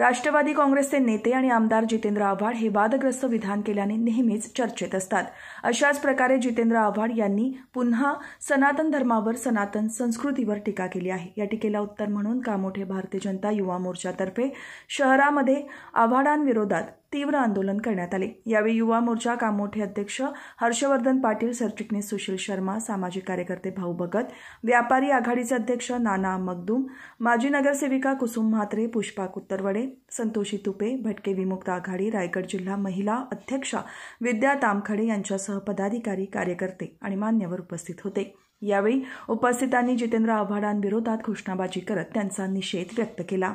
राष्ट्रवादी काँग्रेसचे नेते आणि आमदार जितेंद्र आव्हाड हे वादग्रस्त विधान केल्याने नेहमीच चर्चेत असतात अशाच प्रकारे जितेंद्र आव्हाड यांनी पुन्हा सनातन धर्मावर सनातन संस्कृतीवर टीका केली आहे या टीकेला उत्तर म्हणून कामोठे भारतीय जनता युवा मोर्चातर्फे शहरामध्ये आव्हाडांविरोधात तीव्र आंदोलन करण्यात आले यावेळी युवा मोर्चा कामोठे अध्यक्ष हर्षवर्धन पाटील सरचिटणीस सुशील शर्मा सामाजिक कार्यकर्ते भाऊ भगत व्यापारी आघाडीचे अध्यक्ष नाना मगदूम माजी नगरसेविका कुसुम म्हात्रे पुष्पा कुत्तरवडे संतोषी तुपे भटके विमुक्त आघाडी रायगड जिल्हा महिला अध्यक्षा विद्या तामखडे यांच्यासह पदाधिकारी कार्यकर्ते आणि मान्यवर उपस्थित होते यावेळी उपस्थितांनी जितेंद्र आव्हाडांविरोधात घोषणाबाजी करत त्यांचा निषेध व्यक्त केला